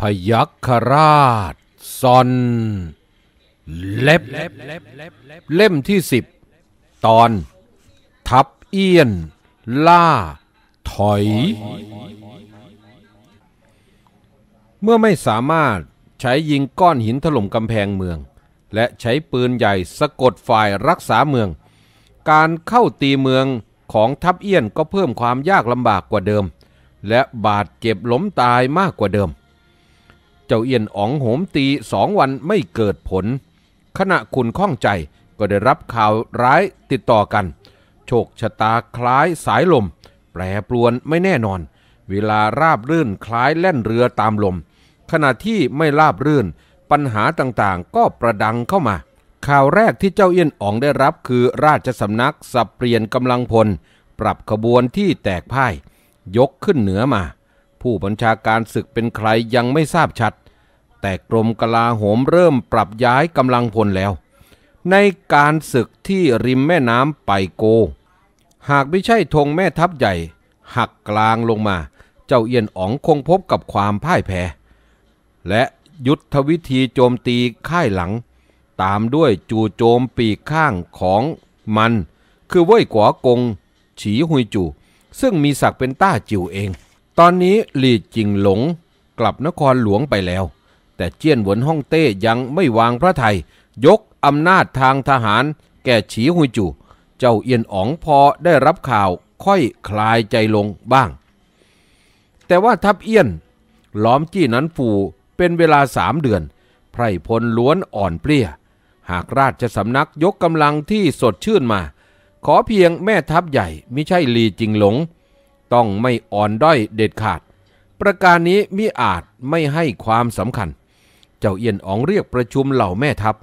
พยัคฆราชซอนเล็บ เล่มที่สิบตอนทับเอี้ยนล่าถอย เมื่อไม่สามารถใช้ยิงก้อนหินถล่มกำแพงเมือง และใช้ปืนใหญ่สะกดฝ่ายรักษาเมือง การเข้าตีเมืองของทับเอี้ยนก็เพิ่มความยากลำบากกว่าเดิม และบาดเจ็บล้มตายมากกว่าเดิมเจ้าเอียนอ๋องโหมตีสองวันไม่เกิดผล ขณะคุณข้องใจก็ได้รับข่าวร้ายติดต่อกัน โชคชะตาคล้ายสายลม แปรปรวนไม่แน่นอน เวลาราบรื่นคล้ายแล่นเรือตามลม ขณะที่ไม่ราบรื่น ปัญหาต่างๆ ก็ประดังเข้ามา ข่าวแรกที่เจ้าเอี้ยนอ๋องได้รับคือราชสำนักสับเปลี่ยนกำลังพล ปรับขบวนที่แตกพ่าย ยกขึ้นเหนือมาผู้บัญชาการศึกเป็นใครยังไม่ทราบชัด แต่กรมกลาโหมเริ่มปรับย้ายกำลังพลแล้ว ในการศึกที่ริมแม่น้ำไปโก หากไม่ใช่ธงแม่ทัพใหญ่ หักกลางลงมา เจ้าเอียนอ๋องคงพบกับความพ่ายแพ้และยุทธวิธีโจมตีค่ายหลัง ตามด้วยจู่โจมปีกข้างของมัน คือเว่ยกัวกง ฉีหุยจู ซึ่งมีศักดิ์เป็นต้าจิ๋วเองตอนนี้หลีจิงหลงกลับนครหลวงไปแล้ว แต่เจียนหวนฮ่องเต้ยังไม่วางพระไทย ยกอำนาจทางทหารแก่ฉีหุยจูเจ้าเอียนอ๋องพอได้รับข่าวค่อยคลายใจลงบ้าง แต่ว่าทัพเอี้ยนล้อมจี้นั้นฝูเป็นเวลาสามเดือน ไพรพลล้วนอ่อนเปลี้ย หากราชสำนักยกกำลังที่สดชื่นมา ขอเพียงแม่ทัพใหญ่ไม่ใช่ลีจิงหลงต้องไม่อ่อนด้อยเด็ดขาด ประการนี้มิอาจไม่ให้ความสำคัญ เจ้าเอียนอองเรียกประชุมเหล่าแม่ทัพ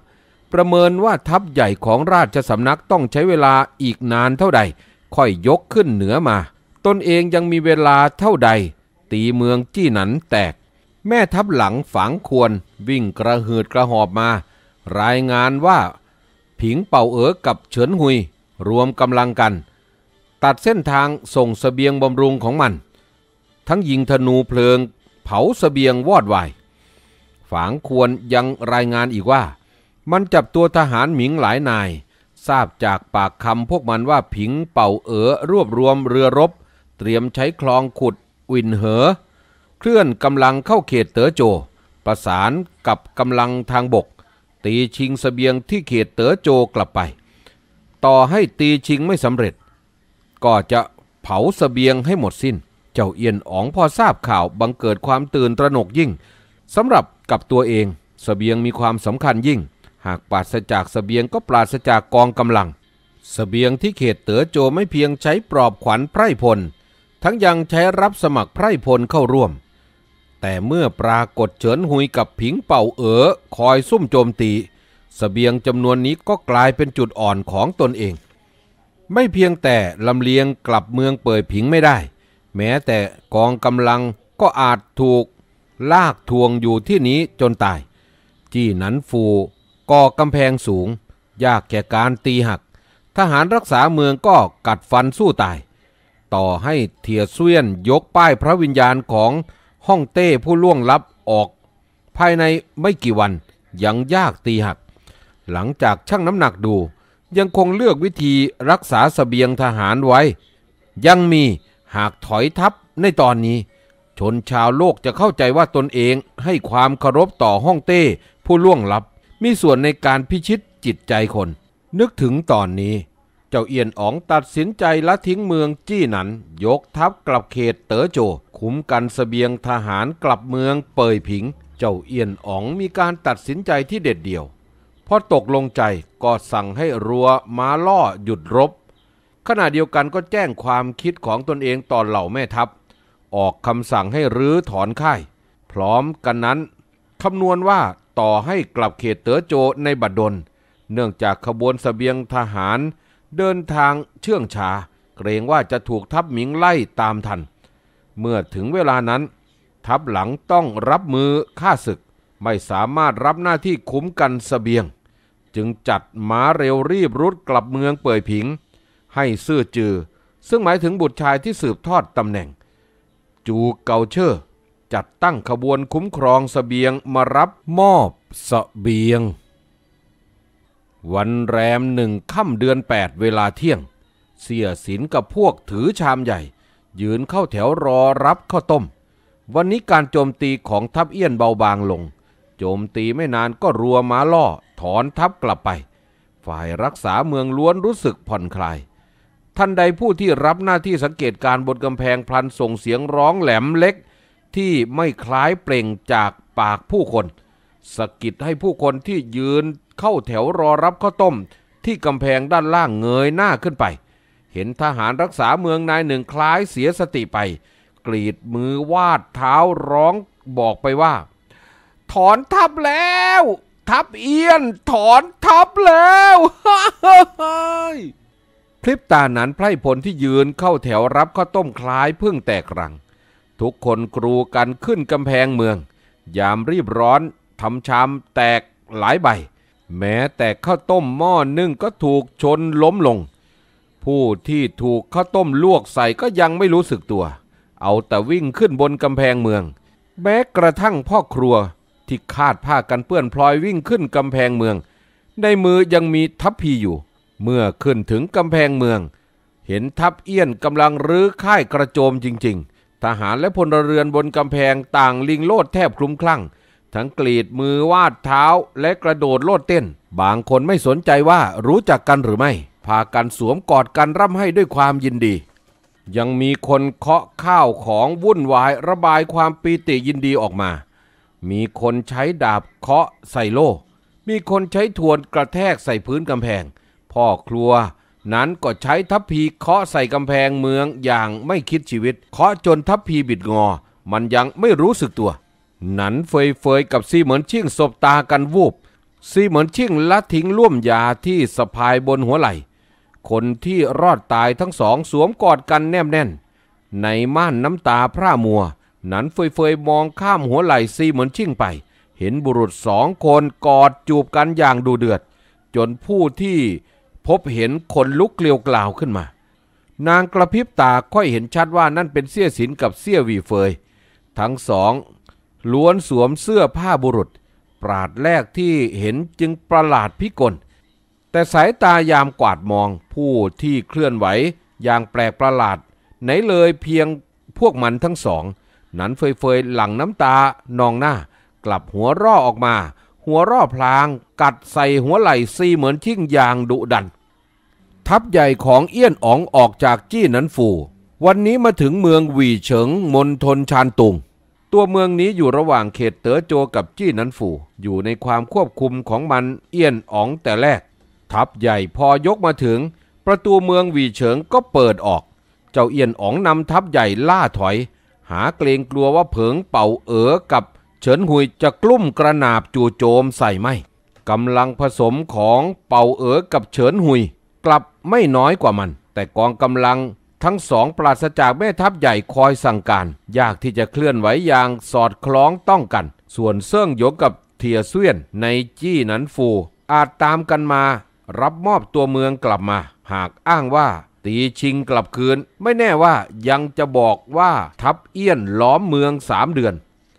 ประเมินว่าทัพใหญ่ของราชสำนักต้องใช้เวลาอีกนานเท่าใด ค่อยยกขึ้นเหนือมา ตนเองยังมีเวลาเท่าใด ตีเมืองจี้หนันแตก แม่ทัพหลังฝังควรวิ่งกระหืดกระหอบมา รายงานว่า ผิงเป่าเอ๋อกับเฉินหุย รวมกำลังกันตัดเส้นทางส่งสเสบียงบำรุงของมัน ทั้งยิงธนูเพลิงเผาสเสบียงวอดวายฝางควรยังรายงานอีกว่ามันจับตัวทหารหมิงหลายนาย ทราบจากปากคำพวกมันว่าผิงเป่าเอ๋อรวบรวมเรือรบ เตรียมใช้คลองขุดวินเหอ เคลื่อนกำลังเข้าเขตเต๋อโจ ประสานกับกำลังทางบก ตีชิงสเสบียงที่เขตเต๋อโจกลับไป ต่อให้ตีชิงไม่สำเร็จก็จะเผาสเสบียงให้หมดสิน้น เจ้าเอียนอ๋องพอทราบข่าวบังเกิดความตื่นตระหนกยิ่งสำหรับกับตัวเองสเสบียงมีความสำคัญยิ่ง หากปราศจากสเสบียงก็ปราศจากกองกำลังสเสบียงที่เขตเต๋อโจไม่เพียงใช้ปลอบขวัญไพร่พล ทั้งยังใช้รับสมัครไพร่พลเข้าร่วม แต่เมื่อปรากฏเฉินหุยกับผิงเป่าเอ๋อคอยซุ่มโจมตีสเสบียงจำนวนนี้ก็กลายเป็นจุดอ่อนของตนเองไม่เพียงแต่ลำเลียงกลับเมืองเปิดผิงไม่ได้ แม้แต่กองกำลังก็อาจถูกลากทวงอยู่ที่นี้จนตาย จี้หนันฟูก่อกำแพงสูง ยากแก่การตีหัก ทหารรักษาเมืองก็กัดฟันสู้ตาย ต่อให้เทียเซียนยกป้ายพระวิญญาณของห้องเต้ผู้ล่วงลับออก ภายในไม่กี่วันยังยากตีหัก หลังจากชั่งน้ำหนักดูยังคงเลือกวิธีรักษาสเสบียงทหารไว้ ยังมีหากถอยทัพในตอนนี้ ชนชาวโลกจะเข้าใจว่าตนเองให้ความเคารพต่อฮ่องเต้ ผู้ล่วงลับมีส่วนในการพิชิตจิตใจคน นึกถึงตอนนี้ เจ้าเอียนอ๋องตัดสินใจละทิ้งเมืองจี้หนันยกทัพกลับเขตเต๋อโจ คุ้มกันสเสบียงทหารกลับเมืองเปยผิง เจ้าเอียนอ๋องมีการตัดสินใจที่เด็ดเดี่ยวพอตกลงใจก็สั่งให้รัวม้าล่อหยุดรบ ขณะเดียวกันก็แจ้งความคิดของตนเองต่อเหล่าแม่ทัพออกคำสั่งให้รื้อถอนค่าย พร้อมกันนั้นคำนวณว่าต่อให้กลับเขตเต๋อโจในบัดดล เนื่องจากขบวนสเสบียงทหารเดินทางเชื่องช้าเกรงว่าจะถูกทัพหมิงไล่ตามทัน เมื่อถึงเวลานั้น ทัพหลังต้องรับมือฆ่าศึกไม่สามารถรับหน้าที่คุ้มกันสเสบียง จึงจัดม้าเร็วรีบรุดกลับเมืองเป่ยผิง ให้ซื่อจือ ซึ่งหมายถึงบุตรชายที่สืบทอดตำแหน่ง จูเกาเชอร์จัดตั้งขบวนคุ้มครองสเสบียงมารับมอบสเสบียง วันแรมหนึ่งค่ำเดือน8เวลาเที่ยง เสียสินกับพวกถือชามใหญ่ ยืนเข้าแถวรอรับข้าวต้ม วันนี้การโจมตีของทัพเอี้ยนเบาบางลงโจมตีไม่นานก็รัวมาล่อ ถอนทัพกลับไป ฝ่ายรักษาเมืองล้วนรู้สึกผ่อนคลายท่านใดผู้ที่รับหน้าที่สังเกตการบนกำแพงพลันส่งเสียงร้องแหลมเล็ก ที่ไม่คล้ายเปล่งจากปากผู้คนสะกิดให้ผู้คนที่ยืนเข้าแถวรอรับข้าวต้ม ที่กำแพงด้านล่างเงยหน้าขึ้นไป เห็นทหารรักษาเมืองนายหนึ่งคล้ายเสียสติไป กรีดมือวาดเท้าร้อง บอกไปว่าถอนทับแล้ว ทับเอียนถอนทับแล้วพลิบตานั้นไพร่พลที่ยืนเข้าแถวรับข้าวต้มคล้ายพึ่งแตกรัง ทุกคนกรูกันขึ้นกำแพงเมือง ยามรีบร้อนทำชามแตกหลายใบ แม้แต่ข้าวต้มหม้อนึ่งก็ถูกชนล้มลง ผู้ที่ถูกข้าวต้มลวกใส่ก็ยังไม่รู้สึกตัว เอาแต่วิ่งขึ้นบนกำแพงเมือง แม้กระทั่งพ่อครัวที่คาดผ้ากันเปื้อนพลอยวิ่งขึ้นกำแพงเมืองในมือยังมีทัพพีอยู่ เมื่อขึ้นถึงกำแพงเมือง เห็นทัพเอี้ยนกำลังรื้อค่ายกระโจมจริงๆ ทหารและพลเรือนบนกำแพงต่างลิงโลดแทบคลุ้มคลั่งทั้งกรีดมือวาดเท้าและกระโดดโลดเต้น บางคนไม่สนใจว่ารู้จักกันหรือไม่พากันสวมกอดกันร่ำให้ด้วยความยินดี ยังมีคนเคาะข้าวของวุ่นวายระบายความปีติยินดีออกมามีคนใช้ดาบเคาะใส่โล่มีคนใช้ทวนกระแทกใส่พื้นกำแพง พ่อครัว นั้นก็ใช้ทัพพีเคาะใส่กำแพงเมืองอย่างไม่คิดชีวิต เคาะจนทัพพีบิดงอ มันยังไม่รู้สึกตัว นั้นเฟยเฟยกับซีเหมือนชิ่งสบตากันวูบซีเหมือนชิ่งละทิ้งร่วมยาที่สะพายบนหัวไหล่ คนที่รอดตายทั้งสองสวมกอดกันแนบแน่น ในม่านน้ำตาพร่ามัวนั้นเฟยๆมองข้ามหัวไหล่ซีเหมือนชิ่งไป เห็นบุรุษสองคนกอดจูบกันอย่างดูเดือด จนผู้ที่พบเห็นคนลุกเกลียวกล่าวขึ้นมา นางกระพริบตาค่อยเห็นชัดว่านั่นเป็นเสี้ยสินกับเสี้ยวีเฟย ทั้งสองล้วนสวมเสื้อผ้าบุรุษ ปราดแรกที่เห็นจึงประหลาดพิกล แต่สายตายามกวาดมองผู้ที่เคลื่อนไหวอย่างแปลกประหลาดไหนเลยเพียงพวกมันทั้งสองนั้นเฟยๆหลังน้ำตานองหน้ากลับหัวร่อออกมา หัวร่อพลางกัดใส่หัวไหล่ซีเหมือนชิ่งยางดุดัน ทัพใหญ่ของเอี้ยนอ๋องออกจากจี้นันฟูวันนี้มาถึงเมืองหวีเฉิงมณฑลชานตุงตัวเมืองนี้อยู่ระหว่างเขตเต๋อโจกับจี้นันฟูอยู่ในความควบคุมของมันเอี้ยนอ๋องแต่แรก ทัพใหญ่พอยกมาถึง ประตูเมืองหวีเฉิงก็เปิดออก เจ้าเอี้ยนอ๋องนำทัพใหญ่ล่าถอยหาเกรงกลัวว่าเผิงเป่าเอ๋อกับ เฉินหุยจะกลุ่มกระนาบจู่โจมใส่ไม่กำลังผสมของเป่าเอ๋อกับเฉินหุยกลับไม่น้อยกว่ามัน แต่กองกำลังทั้งสอง ปราศจากแม่ทัพใหญ่คอยสั่งการ ยากที่จะเคลื่อนไหวอย่างสอดคล้องต้องกัน ส่วนเซิ่งหยกกับเทียเซียนในจี้นันฟู อาจตามกันมา รับมอบตัวเมืองกลับมา หากอ้างว่าตีชิงกลับคืนไม่แน่ว่ายังจะบอกว่าทับเอี้ยนล้อมเมืองสามเดือน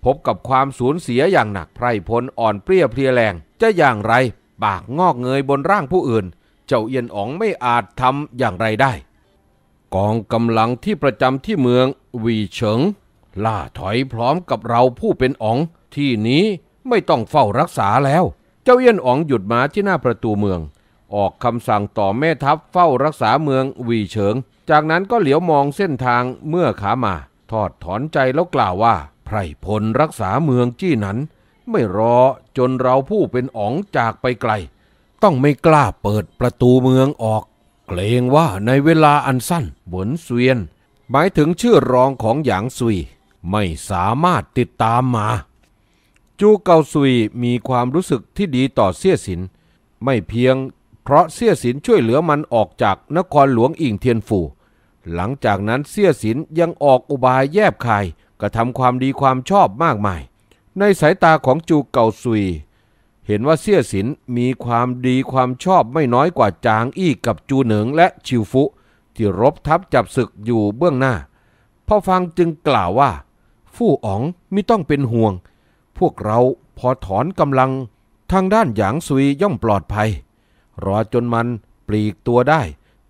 พบกับความสูญเสียอย่างหนักไพรพลอ่อนเปรี้ยเพลียแรง จะอย่างไรปากงอกเงยบนร่างผู้อื่น เจ้าเอี้ยนอ๋องไม่อาจทำอย่างไรได้ กองกำลังที่ประจำที่เมืองวีเฉิงล่าถอยพร้อมกับเราผู้เป็นอ๋อง ที่นี้ไม่ต้องเฝ้ารักษาแล้ว เจ้าเอี้ยนอ๋องหยุดม้าที่หน้าประตูเมืองออกคำสั่งต่อแม่ทัพเฝ้ารักษาเมืองวีเฉิง จากนั้นก็เหลียวมองเส้นทางเมื่อขามาทอดถอนใจแล้วกล่าวว่าไพรพลรักษาเมืองจี้นั้น ไม่รอจนเราผู้เป็นอ๋องจากไปไกล ต้องไม่กล้าเปิดประตูเมืองออก เกรงว่าในเวลาอันสั้นบนเสวียนหมายถึงชื่อรองของหยางซุย ไม่สามารถติดตามมา จูเกาซุยมีความรู้สึกที่ดีต่อเสี้ยสิน ไม่เพียงเพราะเสี้ยสินช่วยเหลือมันออกจากนครหลวงอิงเทียนฝูหลังจากนั้นเสี้ยสินยังออกอุบายแยบคายกระทำความดีความชอบมากมาย ในสายตาของจูเก่าซุยเห็นว่าเสี้ยสินมีความดีความชอบไม่น้อยกว่าจางอี้กับจูเหนิงและชิวฟุ ที่รบทับจับศึกอยู่เบื้องหน้า พ่อฟังจึงกล่าวว่า ฟู่อ๋องไม่ต้องเป็นห่วง พวกเราพอถอนกำลังทางด้านหยางซุยย่อมปลอดภัยรอจนมันปลีกตัวได้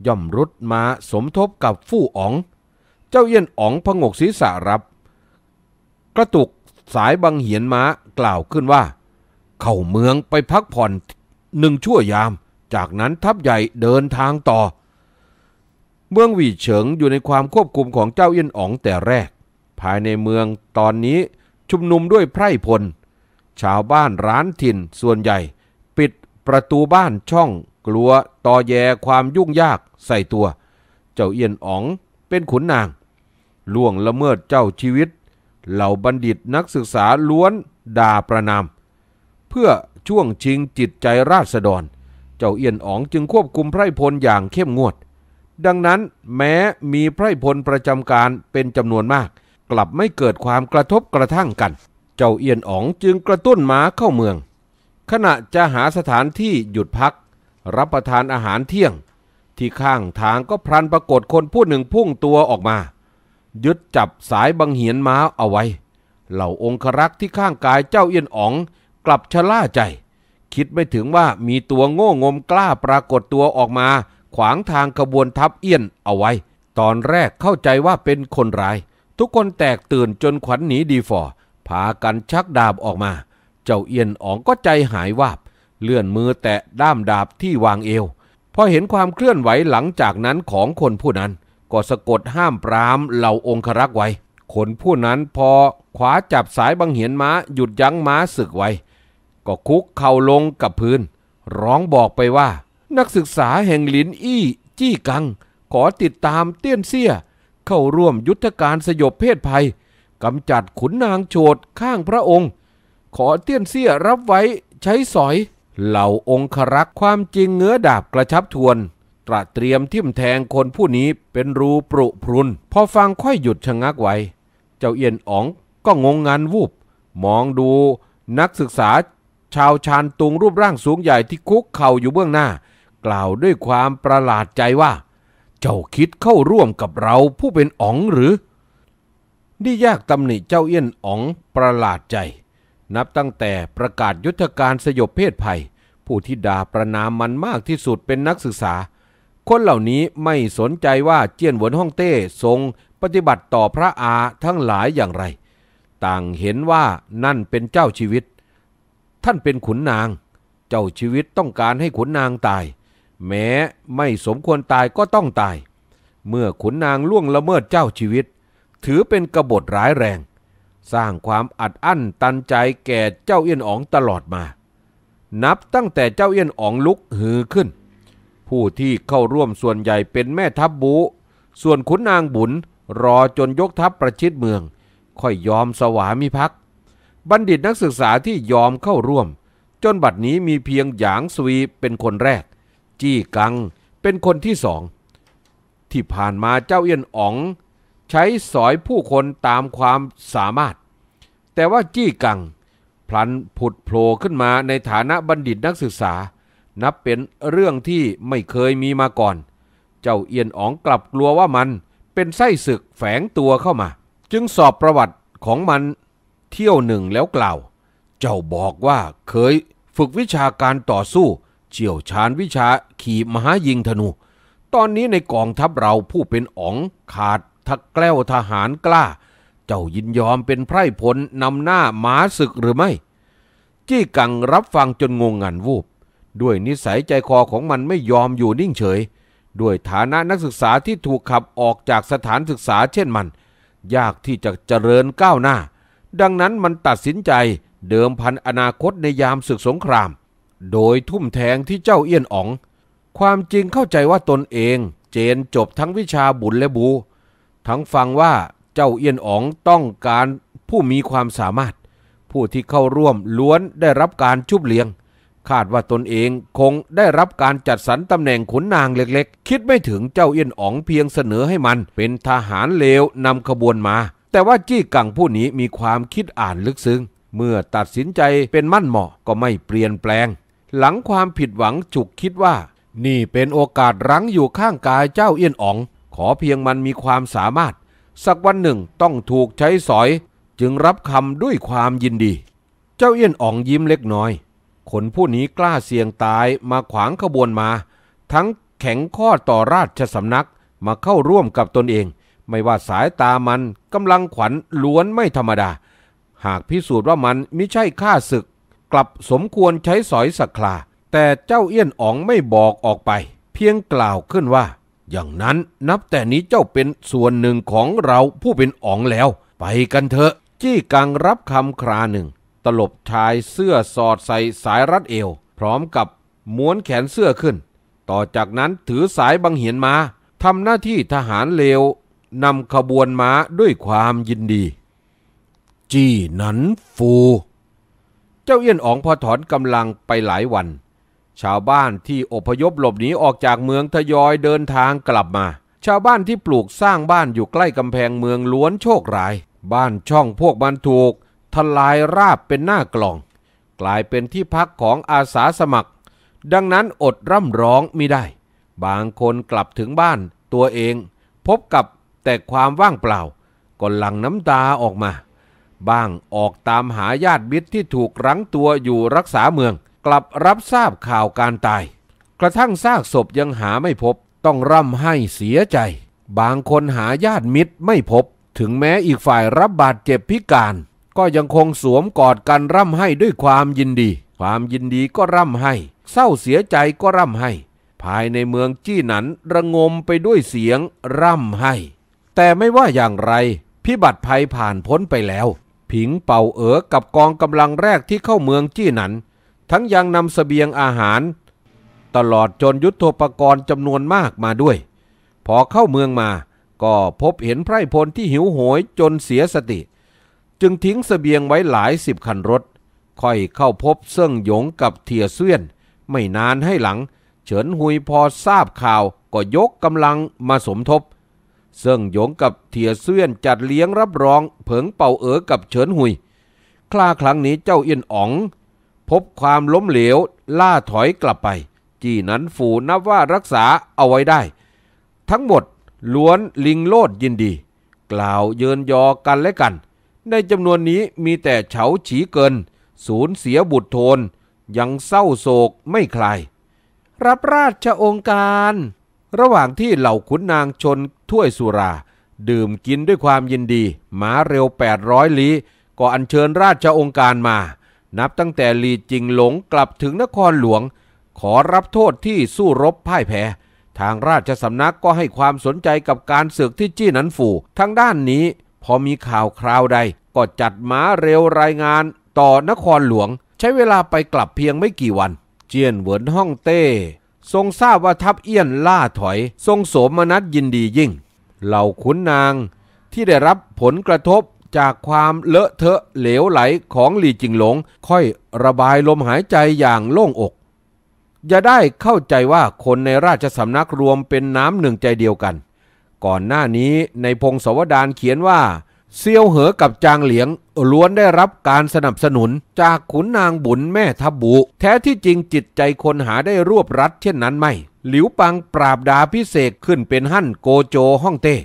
ย่อมรุดมาสมทบกับฟู่อ๋อง เจ้าเอี้ยนอ๋องพงกศีรษะรับ กระตุกสายบังเหียนม้ากล่าวขึ้นว่า เข้าเมืองไปพักผ่อนหนึ่งชั่วยามจากนั้นทัพใหญ่เดินทางต่อ เมืองวีเฉิงอยู่ในความควบคุมของเจ้าเอี้ยนอ๋องแต่แรก ภายในเมืองตอนนี้ชุมนุมด้วยไพร่พล ชาวบ้านร้านถิ่นส่วนใหญ่ประตูบ้านช่องกลัวตอแยความยุ่งยากใส่ตัว เจ้าเอียนอ๋องเป็นขุนนาง ล่วงละเมิดเจ้าชีวิตเหล่าบัณฑิตนักศึกษาล้วนด่าประนาม เพื่อช่วงชิงจิตใจราษฎร เจ้าเอียนอ๋องจึงควบคุมไพร่พลอย่างเข้มงวด ดังนั้นแม้มีไพร่พลประจำการเป็นจำนวนมาก กลับไม่เกิดความกระทบกระทั่งกัน เจ้าเอียนอ๋องจึงกระตุ้นม้าเข้าเมืองขณะจะหาสถานที่หยุดพักรับประทานอาหารเที่ยง ที่ข้างทางก็พลันปรากฏคนผู้หนึ่งพุ่งตัวออกมายึดจับสายบังเหียนม้าเอาไว้ เหล่าองครักษ์ที่ข้างกายเจ้าเอี้ยนอ๋องกลับชะล่าใจ คิดไม่ถึงว่ามีตัวโง่งมกล้าปรากฏตัวออกมา ขวางทางขบวนทัพเอี้ยนเอาไว้ ตอนแรกเข้าใจว่าเป็นคนร้าย ทุกคนแตกตื่นจนขวัญหนีดีฟอพากันชักดาบออกมาเจ้าเอียนอ๋องก็ใจหายวาบ เลื่อนมือแตะด้ามดาบที่วางเอว พอเห็นความเคลื่อนไหวหลังจากนั้นของคนผู้นั้น ก็สะกดห้ามปรามเหล่าองครักษ์ไว้คนผู้นั้นพอขวาจับสายบังเหียนม้าหยุดยั้งม้าศึกไว้ ก็คุกเข่าลงกับพื้น ร้องบอกไปว่า นักศึกษาแห่งหลินอี้จี้กัง ขอติดตามเตี้ยนเสี้ย เข้าร่วมยุทธการสยบเพศภัยกำจัดขุนนางโฉดข้างพระองค์ขอเตี้ยนเสี้ยรับไว้ใช้สอย เหล่าองครักษ์ความจริงเงื้อดาบกระชับทวน ตระเตรียมทิ่มแทงคนผู้นี้เป็นรูปรุพรุนพอฟังค่อยหยุดชะงักไว้ เจ้าเอียนอ๋องก็งงงานวูบ มองดูนักศึกษาชาวชานตุงรูปร่างสูงใหญ่ที่คุกเข่าอยู่เบื้องหน้า กล่าวด้วยความประหลาดใจว่า เจ้าคิดเข้าร่วมกับเราผู้เป็นอ๋องหรือ นี่ยากตำหนิเจ้าเอี้ยนอ๋องประหลาดใจนับตั้งแต่ประกาศยุทธการสยบเพศภัย ผู้ที่ด่าประนามมันมากที่สุดเป็นนักศึกษา คนเหล่านี้ไม่สนใจว่าเจียนหวนฮ่องเต้ทรงปฏิบัติต่อพระอาทั้งหลายอย่างไร ต่างเห็นว่านั่นเป็นเจ้าชีวิต ท่านเป็นขุนนาง เจ้าชีวิตต้องการให้ขุนนางตาย แม้ไม่สมควรตายก็ต้องตาย เมื่อขุนนางล่วงละเมิดเจ้าชีวิต ถือเป็นกบฏร้ายแรงสร้างความอัดอั้นตันใจแก่เจ้าเอี้ยนอ๋องตลอดมา นับตั้งแต่เจ้าเอี้ยนอ๋องลุกหือขึ้น ผู้ที่เข้าร่วมส่วนใหญ่เป็นแม่ทัพบู ส่วนขุนนางบุญรอจนยกทัพประชิดเมือง ค่อยยอมสวามิภักดิ์บัณฑิตนักศึกษาที่ยอมเข้าร่วม จนบัดนี้มีเพียงหยางสวีเป็นคนแรก จี้กัง เป็นคนที่สองที่ผ่านมาเจ้าเอี้ยนอ๋องใช้สอยผู้คนตามความสามารถ แต่ว่าจี้กัง พลันผุดโผล่ขึ้นมาในฐานะบัณฑิตนักศึกษา นับเป็นเรื่องที่ไม่เคยมีมาก่อน เจ้าเอียนอ๋องกลับกลัวว่ามันเป็นไส้ศึกแฝงตัวเข้ามา จึงสอบประวัติของมัน เที่ยวหนึ่งแล้วกล่าว เจ้าบอกว่าเคยฝึกวิชาการต่อสู้ เชี่ยวชาญวิชาขี่มหายิงธนู ตอนนี้ในกองทัพเราผู้เป็นอ๋องขาดทักแกล้วทหารกล้า เจ้ายินยอมเป็นไพร่พลนำหน้าหมาศึกหรือไม่ จี้กังรับฟังจนงงงันวูบ ด้วยนิสัยใจคอของมันไม่ยอมอยู่นิ่งเฉย ด้วยฐานะนักศึกษาที่ถูกขับออกจากสถานศึกษาเช่นมัน ยากที่จะเจริญก้าวหน้า ดังนั้นมันตัดสินใจเดิมพันอนาคตในยามศึกสงคราม โดยทุ่มแทงที่เจ้าเอี้ยนอ๋อง ความจริงเข้าใจว่าตนเอง เจนจบทั้งวิชาบุญและบูทั้งฟังว่าเจ้าเอี้ยนอ๋องต้องการผู้มีความสามารถ ผู้ที่เข้าร่วมล้วนได้รับการชุบเลี้ยงคาดว่าตนเองคงได้รับการจัดสรรตำแหน่งขุนนางเล็กๆ คิดไม่ถึงเจ้าเอี้ยนอ๋องเพียงเสนอให้มัน เป็นทหารเลวนำขบวนมา แต่ว่าจี้กังผู้นี้มีความคิดอ่านลึกซึ้งเมื่อตัดสินใจเป็นมั่นเหมาะก็ไม่เปลี่ยนแปลง หลังความผิดหวังจุกคิดว่า นี่เป็นโอกาสรั้งอยู่ข้างกายเจ้าเอี้ยนอ๋องขอเพียงมันมีความสามารถ สักวันหนึ่งต้องถูกใช้สอย จึงรับคำด้วยความยินดี เจ้าเอี้ยนอ่องยิ้มเล็กน้อย คนผู้นี้กล้าเสี่ยงตายมาขวางขบวนมา ทั้งแข็งข้อต่อราชสำนักมาเข้าร่วมกับตนเอง ไม่ว่าสายตามันกำลังขวัญล้วนไม่ธรรมดา หากพิสูจน์ว่ามันไม่ใช่ข้าศึก กลับสมควรใช้สอยสักคลาแต่เจ้าเอี้ยนอ๋องไม่บอกออกไป เพียงกล่าวขึ้นว่าอย่างนั้นนับแต่นี้เจ้าเป็นส่วนหนึ่งของเราผู้เป็นอ๋องแล้ว ไปกันเถอะจี้กังรับคำคราหนึ่ง ตลบชายเสื้อสอดใส่สายรัดเอว พร้อมกับม้วนแขนเสื้อขึ้น ต่อจากนั้นถือสายบังเหียนมาทำหน้าที่ทหารเลวนำขบวนม้าด้วยความยินดี จี้นันฟู เจ้าเอี้ยนอ๋องพอถอนกำลังไปหลายวันชาวบ้านที่อพยพหลบหนีออกจากเมืองทยอยเดินทางกลับมา ชาวบ้านที่ปลูกสร้างบ้านอยู่ใกล้กำแพงเมืองล้วนโชคร้าย บ้านช่องพวกมันถูก ทลายราบเป็นหน้ากล่อง กลายเป็นที่พักของอาสาสมัคร ดังนั้นอดร่ำร้องไม่ได้ บางคนกลับถึงบ้านตัวเองพบกับแต่ความว่างเปล่าก็หลั่งน้ำตาออกมา บ้างออกตามหาญาติบิดที่ถูกรั้งตัวอยู่รักษาเมืองกลับรับทราบข่าวการตาย กระทั่งซากศพยังหาไม่พบ ต้องร่ำให้เสียใจ บางคนหาญาติมิตรไม่พบ ถึงแม้อีกฝ่ายรับบาดเจ็บพิการ ก็ยังคงสวมกอดกันร่ำให้ด้วยความยินดี ความยินดีก็ร่ำให้ เศร้าเสียใจก็ร่ำให้ ภายในเมืองจี้หนันระงมไปด้วยเสียงร่ำให้ แต่ไม่ว่าอย่างไร พิบัติภัยผ่านพ้นไปแล้ว ผิงเป่าเอ๋อกับกองกำลังแรกที่เข้าเมืองจี้หนันทั้งยังนำสเสบียงอาหาร ตลอดจนยุทธปกรณ์จำนวนมากมาด้วย พอเข้าเมืองมา ก็พบเห็นไพรพลที่หิวโหยจนเสียสติ จึงทิ้งสเสบียงไว้หลายสิบคันรถ ค่อยเข้าพบเซิ่งหยงกับเทียเสียนไม่นานให้หลัง เฉินหุยพอทราบข่าวก็ยกกำลังมาสมทบเซิ่งหยงกับเทียเสียนจัดเลี้ยงรับรอง เผิงเป่าเอ๋อกับเฉินหุยคลาครั้งนี้เจ้าเอียนอ๋องพบความล้มเหลวล่าถอยกลับไป จีนั้นฝูนับว่ารักษาเอาไว้ได้ ทั้งหมด ล้วนลิงโลดยินดี กล่าวเยินยอกันและกัน ในจำนวนนี้มีแต่เฉาฉีเกินสูญเสียบุตรโทน ยังเศร้าโศกไม่คลาย รับราชองค์การ ระหว่างที่เหล่าขุนนางชนถ้วยสุรา ดื่มกินด้วยความยินดีมมาเร็ว800ลี้ก็อัญเชิญราชองค์การมานับตั้งแต่หลีจิงหลงกลับถึงนครหลวง ขอรับโทษที่สู้รบพ่ายแพ้ ทางราชสำนักก็ให้ความสนใจกับการศึกที่จี้นันฝูทางด้านนี้พอมีข่าวคราวใด ก็จัดม้าเร็วรายงานต่อนครหลวงใช้เวลาไปกลับเพียงไม่กี่วัน เจียนเหวินห้องเต้ ทรงทราบว่าทัพเอี้ยนล่าถอย ทรงโสมนัสยินดียิ่งเหล่าขุนนางที่ได้รับผลกระทบจากความเลอะเทอะเหลวไหลของหลี่จิงหลงค่อยระบายลมหายใจอย่างโล่งอก อย่าได้เข้าใจว่าคนในราชสำนักรวมเป็นน้ำหนึ่งใจเดียวกัน ก่อนหน้านี้ในพงศวดานเขียนว่าเซียวเหอกับจางเหลียงล้วนได้รับการสนับสนุนจากขุนนางบุญแม่ทับบุ แท้ที่จริงจิตใจคนหาได้รวบรัดเช่นนั้นไม่ หลิวปังปราบดาพิเศษขึ้นเป็นหั่นโกโจฮ่องเต้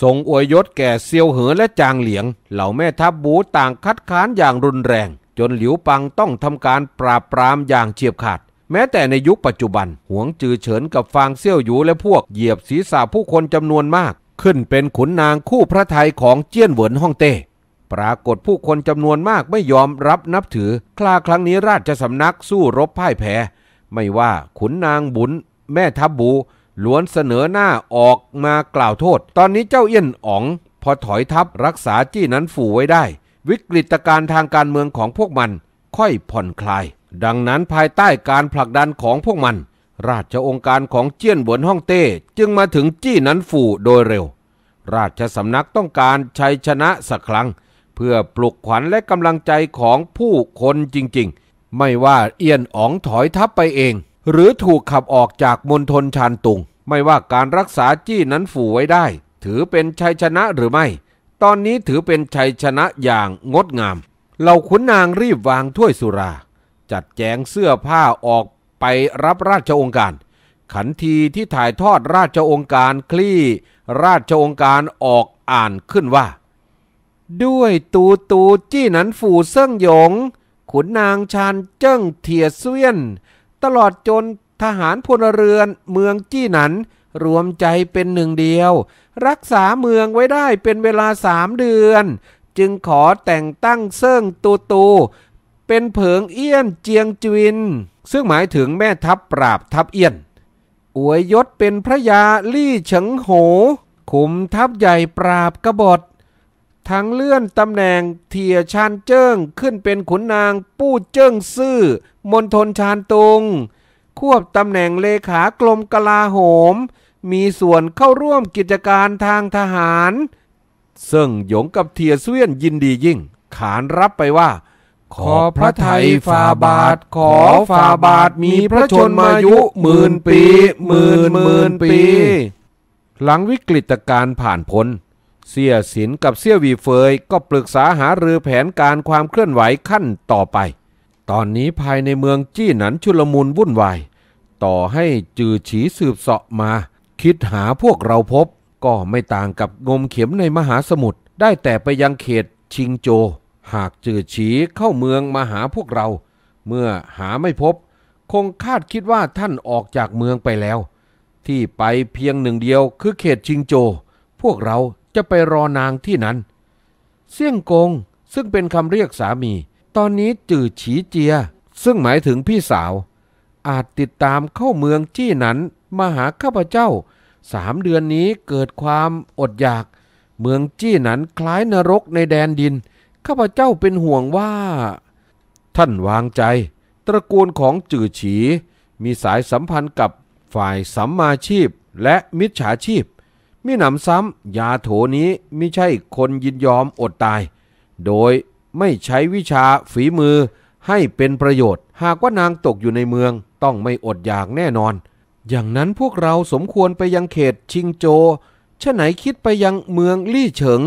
ทรงอวยยศแก่เซียวเหอและจางเหลียง เหล่าแม่ทัพบูต่างคัดค้านอย่างรุนแรง จนหลิวปังต้องทำการปราบปรามอย่างเฉียบขาด แม้แต่ในยุคปัจจุบันหวงจือเฉินกับฟางเซี่ยวหยูและพวกเหยียบศีรษะผู้คนจำนวนมาก ขึ้นเป็นขุนนางคู่พระทัยของเจี้ยนเหวินฮ่องเต้ปรากฏผู้คนจำนวนมากไม่ยอมรับนับถือคลาครั้งนี้ราชสำนักสู้รบพ่ายแพ้ ไม่ว่าขุนนางบุญแม่ทัพบบูล้วนเสนอหน้าออกมากล่าวโทษ ตอนนี้เจ้าเอี้ยนอ๋องพอถอยทับรักษาจี้นั้นฝูไว้ได้ วิกฤตการทางการเมืองของพวกมัน ค่อยผ่อนคลาย ดังนั้นภายใต้การผลักดันของพวกมัน ราชองค์การของเจี้ยนบวนฮ่องเต้จึงมาถึงจี้นั้นฝูโดยเร็ว ราชสำนักต้องการชัยชนะสักครั้งเพื่อปลุกขวัญและกำลังใจของผู้คนจริงๆ ไม่ว่าเอี้ยนอ๋องถอยทับไปเองหรือถูกขับออกจากมณฑลชานตุงไม่ว่าการรักษาจี้นั้นฝูไว้ได้ ถือเป็นชัยชนะหรือไม่ ตอนนี้ถือเป็นชัยชนะอย่างงดงามเหล่าขุนนางรีบวางถ้วยสุรา จัดแจงเสื้อผ้าออกไปรับราชองค์การ ขันทีที่ถ่ายทอดราชองค์การคลี่ ราชองค์การออกอ่านขึ้นว่า ด้วยตูตูจี้นั้นฝูเซิ่งหยง ขุนนางชานเจิ้งเทียเซียนตลอดจนทหารพลเรือนเมืองจี้หนันรวมใจเป็นหนึ่งเดียว รักษาเมืองไว้ได้เป็นเวลาสามเดือน จึงขอแต่งตั้งเซิ่งตูตู เป็นเผิงเอี้ยนเจียงจวิน ซึ่งหมายถึงแม่ทัพปราบทัพเอี้ยน อวยยศเป็นพระยาลี่เฉิงโหขุมทัพใหญ่ปราบกบฏทั้งเลื่อนตำแหน่งเทียชานเจิ้งขึ้นเป็นขุนนางปู้เจิ้งซื่อมณฑลชานตุงควบตำแหน่งเลขากรมกลาโหม มีส่วนเข้าร่วมกิจการทางทหาร ซึ่งหยงกับเทียเสวียนยินดียิ่ง ขานรับไปว่า ขอพระไทยฝ่าบาทขอฝ่าบาทมีพระชนมายุหมื่นปีหมื่นหมื่นปี หลังวิกฤตการผ่านพ้นเสียสินกับเสียวีเฟย ก็ปรึกษาหารือแผนการความเคลื่อนไหวขั้นต่อไป ตอนนี้ภายในเมืองจี้หนันชุลมุนวุ่นวาย ต่อให้จือฉีสืบเสาะมา คิดหาพวกเราพบก็ไม่ต่างกับงมเข็มในมหาสมุทรได้แต่ไปยังเขตชิงโจ หากจือฉีเข้าเมืองมาหาพวกเราเมื่อหาไม่พบ คงคาดคิดว่าท่านออกจากเมืองไปแล้ว ที่ไปเพียงหนึ่งเดียวคือเขตชิงโจ พวกเราจะไปรอนางที่นั้น เสี่ยงกงซึ่งเป็นคำเรียกสามี ตอนนี้จื่อฉีเจีย ซึ่งหมายถึงพี่สาว อาจติดตามเข้าเมืองที่นั้น มาหาข้าพเจ้าสามเดือนนี้เกิดความอดอยาก เมืองจี้นั้นคล้ายนรกในแดนดินข้าพเจ้าเป็นห่วงว่า ท่านวางใจ ตระกูลของจื่อฉี มีสายสัมพันธ์กับฝ่ายสัมมาชีพและมิจฉาชีพมิหนำซ้ำยาโถนี้ไม่ใช่คนยินยอมอดตาย โดยไม่ใช้วิชาฝีมือให้เป็นประโยชน์ หากว่านางตกอยู่ในเมืองต้องไม่อดอยากแน่นอน อย่างนั้นพวกเราสมควรไปยังเขตชิงโจชะไหนคิดไปยังเมืองลี่เฉิง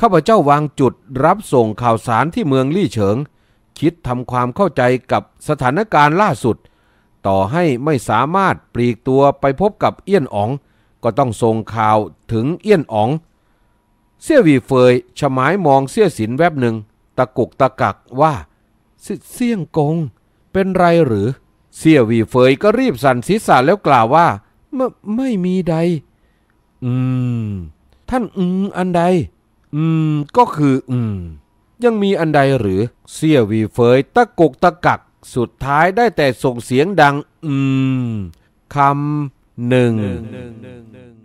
ข้าพเจ้าวางจุดรับส่งข่าวสารที่เมืองลี่เฉิง คิดทำความเข้าใจกับสถานการณ์ล่าสุด ต่อให้ไม่สามารถปลีกตัวไปพบกับเอี้ยนอ๋องก็ต้องส่งข่าวถึงเอี้ยนอ๋อง เสี่ยวีเฟยฉมายมองเสี่ยสินแวบหนึ่งตะกุกตะกักว่าเสี่ยงกงเป็นไรหรือ เสี่ยวีเฟยก็รีบสั่นศีรษะแล้วกล่าวว่าไม่ไม่มีใด อืม ท่านอืมอันใด อืม ก็คืออืมยังมีอันใดหรือเสี่ยวีเฟยตะกุกตะกักสุดท้ายได้แต่ส่งเสียงดัง อืมคำ nương